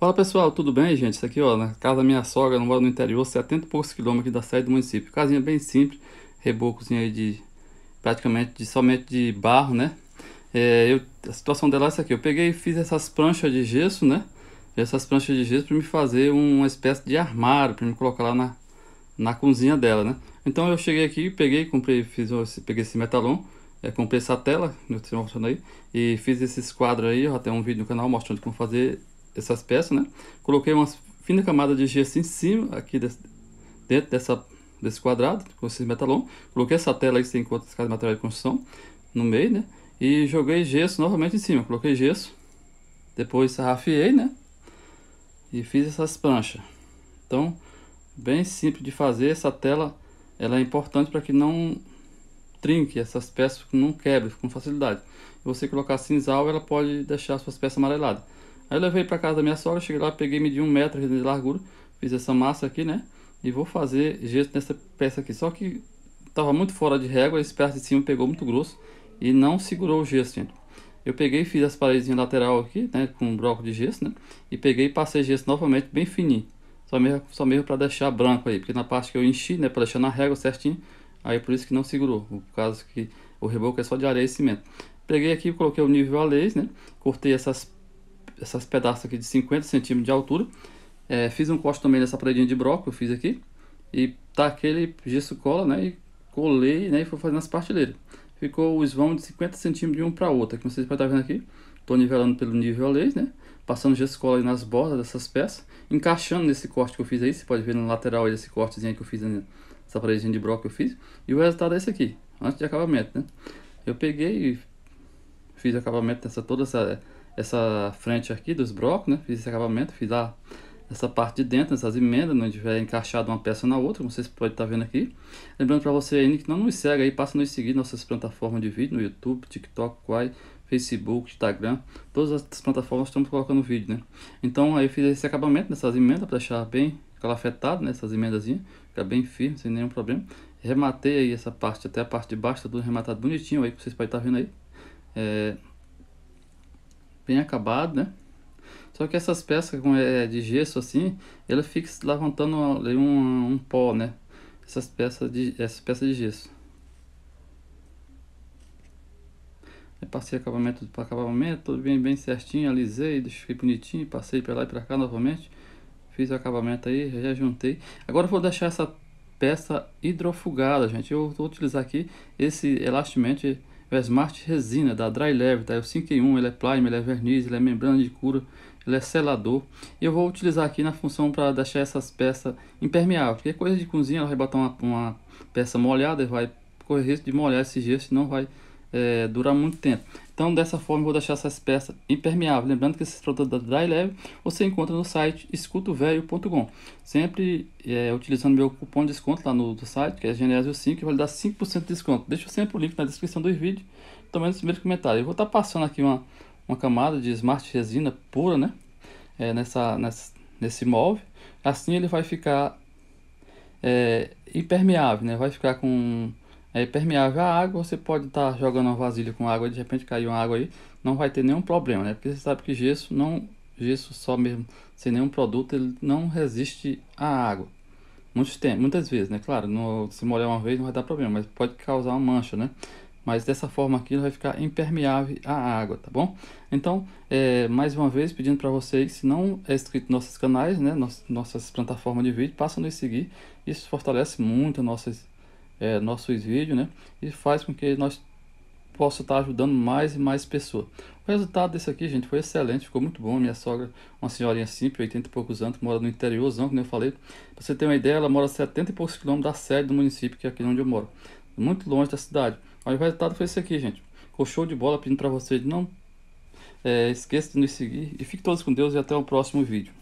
Fala pessoal, tudo bem gente? Isso aqui ó, na casa da minha sogra, não moro no interior, 70 e poucos quilômetros da sede do município. Casinha bem simples, rebocozinho aí de praticamente de, somente de barro, né? É, eu, a situação dela é essa aqui, eu peguei e fiz essas pranchas de gesso, né? Essas pranchas de gesso para me fazer uma espécie de armário, para me colocar lá na, na cozinha dela, né? Então eu cheguei aqui, peguei, comprei, fiz, peguei esse metalon, é, comprei essa tela, né, eu mostrando aí, e fiz esses quadros aí, já tem um vídeo no canal mostrando como fazer essas peças, né? Coloquei uma fina camada de gesso em cima, aqui dentro dessa, desse quadrado, com esse metalon. Coloquei essa tela aí que você encontra cada material de construção no meio, né? E joguei gesso novamente em cima. Coloquei gesso, depois sarrafiei, né? E fiz essas pranchas. Então, bem simples de fazer. Essa tela ela é importante para que não trinque essas peças, não quebre com facilidade. Se você colocar cinzal, ela pode deixar suas peças amareladas. Aí levei para casa da minha sogra, cheguei lá, peguei, medi um metro de largura, fiz essa massa aqui, né? E vou fazer gesso nessa peça aqui. Só que tava muito fora de régua, esse pedaço de cima pegou muito grosso e não segurou o gesso, gente. Eu peguei e fiz as paredes lateral aqui, né, com um bloco de gesso, né? E peguei e passei gesso novamente bem fininho. Só mesmo, só mesmo para deixar branco aí, porque na parte que eu enchi, né, para deixar na régua certinho, aí por isso que não segurou. Por causa que o reboco é só de areia e cimento. Peguei aqui, coloquei o nível a né? Cortei essas essas pedaços aqui de 50 centímetros de altura. É, fiz um corte também nessa paredinha de broco, eu fiz aqui. E tá aquele gesso cola, né? E colei, né? E fui fazendo as partilheiras. Ficou os vão de 50 centímetros de um para outro. Como vocês podem estar vendo aqui, estou nivelando pelo nível a lei, né? Passando gesso cola nas bordas dessas peças. Encaixando nesse corte que eu fiz aí. Você pode ver no lateral aí esse cortezinho que eu fiz, nessa né, paredinha de broco que eu fiz. E o resultado é esse aqui, antes de acabamento, né? Eu peguei e fiz acabamento dessa toda essa essa frente aqui dos blocos, né? Fiz esse acabamento, fiz a, essa parte de dentro, essas emendas, né? onde tiver encaixado uma peça na outra, como vocês podem estar tá vendo aqui. Lembrando para você aí que não nos segue aí, passa a nos seguir nossas plataformas de vídeo no YouTube, TikTok, Quai, Facebook, Instagram, todas as plataformas estamos colocando vídeo, né? Então aí eu fiz esse acabamento nessas emendas para deixar bem calafetado, né? Essas emendazinhas, fica bem firme, sem nenhum problema. Rematei aí essa parte, até a parte de baixo, tá tudo rematado bonitinho aí, que vocês podem estar tá vendo aí. É, bem acabado, né? Só que essas peças com, é, de gesso assim, ela fica levantando um, um pó, né? Essas peças de, essas de gesso. Eu passei acabamento para acabamento, tudo bem, bem certinho, alisei, deixei bonitinho, passei para lá e para cá novamente. Fiz o acabamento aí, já juntei. Agora vou deixar essa peça hidrofugada, gente. Eu vou utilizar aqui esse elastimento smart resina, da Dry Level, tá? É o 5 em 1, ele é primer, ele é verniz, ele é membrana de cura, ele é selador. E eu vou utilizar aqui na função para deixar essas peças impermeáveis, porque coisa de cozinha, ela vai botar uma, uma peça molhada e vai correr risco de molhar esse gesso e não vai é, durar muito tempo. Então, dessa forma, vou deixar essas peças impermeáveis. Lembrando que esses produtos da Dry Leve você encontra no site escutovelho.com. Sempre é, utilizando meu cupom de desconto lá no do site, que é Genésio5, que vai dar 5% de desconto. Deixo sempre o link na descrição do vídeo, também nos primeiros comentários. Eu vou estar tá passando aqui uma, uma camada de smart resina pura, né? É, nessa, nessa, nesse molde. Assim ele vai ficar é, impermeável, né? Vai ficar com é permeável à água, você pode estar tá jogando uma vasilha com água e de repente cair uma água aí, não vai ter nenhum problema, né? Porque você sabe que gesso não gesso só mesmo sem nenhum produto, ele não resiste à água. Muitos tem, muitas vezes, né? Claro, no, se molhar uma vez não vai dar problema, mas pode causar uma mancha, né? Mas dessa forma aqui ele vai ficar impermeável à água, tá bom? Então, é, mais uma vez, pedindo para vocês, se não é inscrito nos nossos canais, né? Nos, nossas plataformas de vídeo, passam nos seguir. Isso fortalece muito nossas é, nossos vídeos, né? E faz com que nós possa estar ajudando mais e mais pessoas. O resultado desse aqui, gente, foi excelente, ficou muito bom. Minha sogra, uma senhorinha simples, 80 e poucos anos, mora no interiorzão, como eu falei. Pra você ter uma ideia, ela mora a 70 e poucos quilômetros da sede do município, que é aqui onde eu moro. Muito longe da cidade. Mas o resultado foi esse aqui, gente. Ficou show de bola, pedindo para vocês não é, esqueça de nos seguir. E fique todos com Deus e até o próximo vídeo.